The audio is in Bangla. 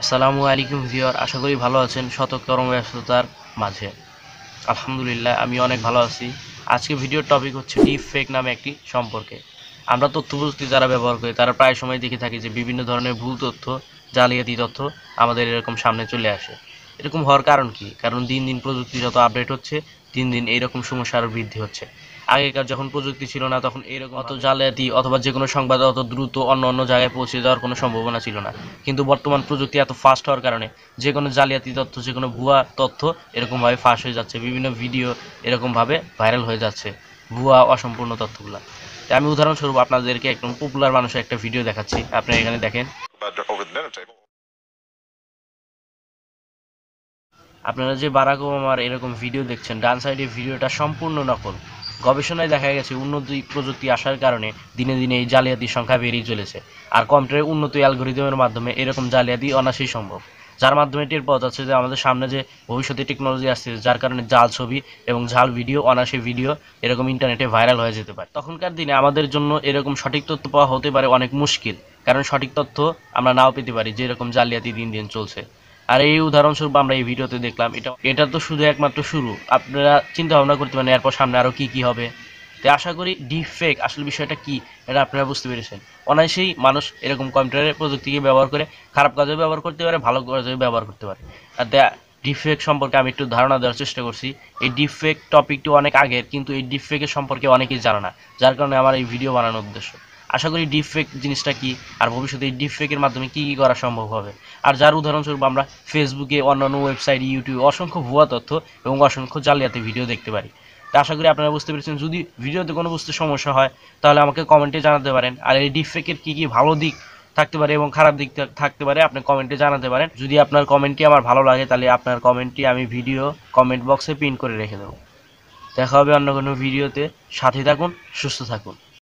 আসসালামু আলাইকুম ভিওর আশা করি ভালো আছেন শত ব্যস্ততার মাঝে আলহামদুলিল্লাহ আমি অনেক ভালো আছি আজকে ভিডিওর টপিক হচ্ছে ডিপ ফেক নামে একটি সম্পর্কে আমরা তথ্য প্রযুক্তি যারা ব্যবহার করি তারা প্রায় সময় দেখে থাকি যে বিভিন্ন ধরনের ভুল তথ্য জালিয়াতি তথ্য আমাদের এরকম সামনে চলে আসে এরকম হওয়ার কারণ কি কারণ দিন দিন প্রযুক্তি যত আপডেট হচ্ছে দিন দিন এইরকম সমস্যা আরও বৃদ্ধি হচ্ছে আগেকার যখন প্রযুক্তি ছিল না তখন এরকম অত জালিয়াতি অথবা যে কোনো সংবাদ অত দ্রুত অন্য অন্য জায়গায় পৌঁছে যাওয়ার কোনো সম্ভাবনা ছিল না কিন্তু বর্তমান প্রযুক্তি এত ফাস্ট হওয়ার কারণে যে কোনো জালিয়াতি তথ্য যে কোনো ভুয়া তথ্য এরকমভাবে ফাঁস হয়ে যাচ্ছে বিভিন্ন ভিডিও এরকমভাবে ভাইরাল হয়ে যাচ্ছে ভুয়া অসম্পূর্ণ তথ্যগুলো আমি উদাহরণস্বরূপ আপনাদেরকে একদম পপুলার মানুষের একটা ভিডিও দেখাচ্ছি আপনি এখানে দেখেন আপনারা যে বারাক ওবামার এরকম ভিডিও দেখছেন ডান সাইডে ভিডিওটা সম্পূর্ণ নকল গবেষণায় দেখা গেছে উন্নতি প্রযুক্তি আসার কারণে দিনে দিনে এই জালিয়াতির সংখ্যা বেড়েই চলেছে আর কম্পিউটারের উন্নত অ্যালগোরিদমের মাধ্যমে এরকম জালিয়াতি অনাসেই সম্ভব যার মাধ্যমে টের পাওয়া যাচ্ছে যে আমাদের সামনে যে ভবিষ্যতে টেকনোলজি আসছে যার কারণে জাল ছবি এবং ঝাল ভিডিও অনাসে ভিডিও এরকম ইন্টারনেটে ভাইরাল হয়ে যেতে পারে তখনকার দিনে আমাদের জন্য এরকম সঠিক তথ্য পাওয়া হতে পারে অনেক মুশকিল কারণ সঠিক তথ্য আমরা নাও পেতে পারি যেরকম জালিয়াতি দিন দিন চলছে আর এই উদাহরণস্বরূপ আমরা এই ভিডিওতে দেখলাম এটা এটা তো শুধু একমাত্র শুরু আপনারা চিন্তা ভাবনা করতে পারেন এরপর সামনে আরও কি কি হবে তো আশা করি ডিপ ফেক আসলে বিষয়টা কি এটা আপনারা বুঝতে পেরেছেন অনায়াসেই মানুষ এরকম কম্পিউটারের প্রযুক্তিকে ব্যবহার করে খারাপ কাজেও ব্যবহার করতে পারে ভালো কাজেও ব্যবহার করতে পারে আর ডিফেক সম্পর্কে আমি একটু ধারণা দেওয়ার চেষ্টা করছি এই ডিফেক টপিকটি অনেক আগের কিন্তু এই ডিফেকের সম্পর্কে অনেকেই জানে না যার কারণে আমার এই ভিডিও বানানোর উদ্দেশ্য আশা করি ডিপফেক জিনিসটা কি আর ভবিষ্যতে এই ডিপফেকের মাধ্যমে কি কি করা সম্ভব হবে আর যার উদাহরণস্বরূপ আমরা ফেসবুকে অন্যান্য ওয়েবসাইট ইউটিউব অসংখ্য ভুয়া তথ্য এবং অসংখ্য জালিয়াতি ভিডিও দেখতে পারি তা আশা করি আপনারা বুঝতে পেরেছেন যদি ভিডিওতে কোনো বস্তু সমস্যা হয় তাহলে আমাকে কমেন্টে জানাতে পারেন আর এই ডিপফেকের কী কী ভালো দিক থাকতে পারে এবং খারাপ দিক থাকতে পারে আপনি কমেন্টে জানাতে পারেন যদি আপনার কমেন্টটি আমার ভালো লাগে তাহলে আপনার কমেন্টটি আমি ভিডিও কমেন্ট বক্সে পিন করে রেখে দেবো দেখা হবে অন্য কোনো ভিডিওতে সাথে থাকুন সুস্থ থাকুন